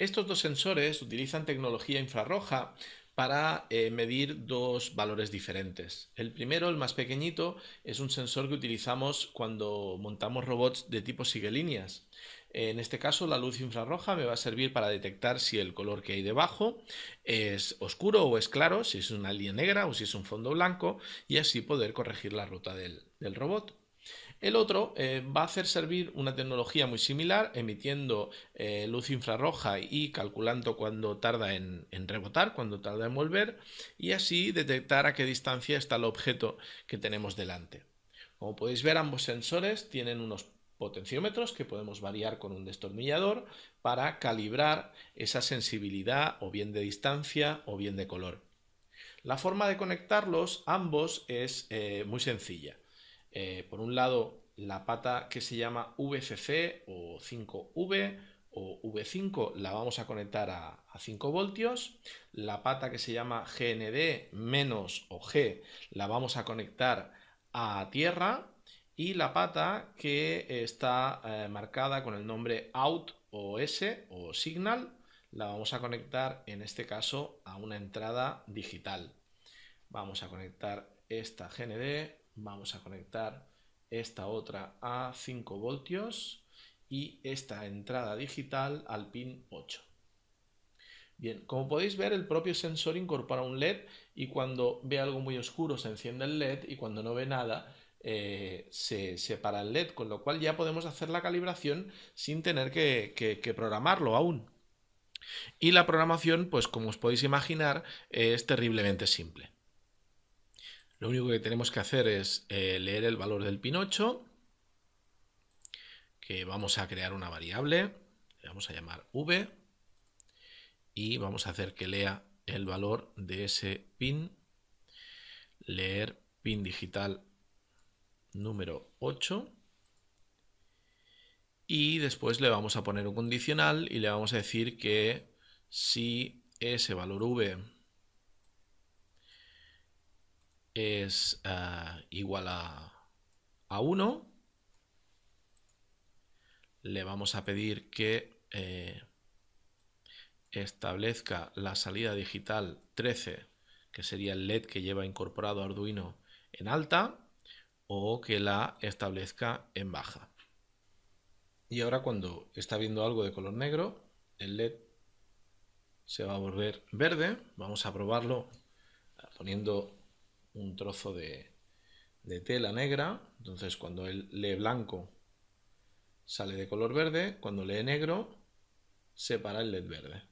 Estos dos sensores utilizan tecnología infrarroja para eh, medir dos valores diferentes. El primero, el más pequeñito, es un sensor que utilizamos cuando montamos robots de tipo sigue líneas. En este caso, la luz infrarroja me va a servir para detectar si el color que hay debajo es oscuro o es claro, si es una línea negra o si es un fondo blanco, y así poder corregir la ruta del robot. El otro eh, va a hacer servir una tecnología muy similar, emitiendo eh, luz infrarroja y calculando cuándo tarda en, rebotar, cuando tarda en volver, y así detectar a qué distancia está el objeto que tenemos delante. Como podéis ver, ambos sensores tienen unos potenciómetros que podemos variar con un destornillador para calibrar esa sensibilidad o bien de distancia o bien de color. La forma de conectarlos ambos es eh, muy sencilla. Eh, por un lado, la pata que se llama VCC o 5V o V5 la vamos a conectar a, 5 voltios, la pata que se llama GND menos o G la vamos a conectar a tierra y la pata que está eh, marcada con el nombre out o S o signal la vamos a conectar en este caso a una entrada digital. Vamos a conectar esta GND Vamos a conectar esta otra a 5 voltios y esta entrada digital al pin 8. Bien, como podéis ver, el propio sensor incorpora un LED y cuando ve algo muy oscuro se enciende el LED y cuando no ve nada eh, se separa el LED, con lo cual ya podemos hacer la calibración sin tener que programarlo aún. Y la programación, pues como os podéis imaginar, es terriblemente simple. Lo único que tenemos que hacer es eh, leer el valor del pin 8, que vamos a crear una variable, le vamos a llamar v, y vamos a hacer que lea el valor de ese pin, leer pin digital número 8, y después le vamos a poner un condicional y le vamos a decir que si ese valor v es ah, igual a, a 1. Le vamos a pedir que eh, establezca la salida digital 13, que sería el LED que lleva incorporado Arduino en alta, o que la establezca en baja. Y ahora cuando está viendo algo de color negro, el LED se va a volver verde. Vamos a probarlo poniendo un trozo de, tela negra. Entonces cuando lee blanco sale de color verde, cuando lee negro separa el LED verde.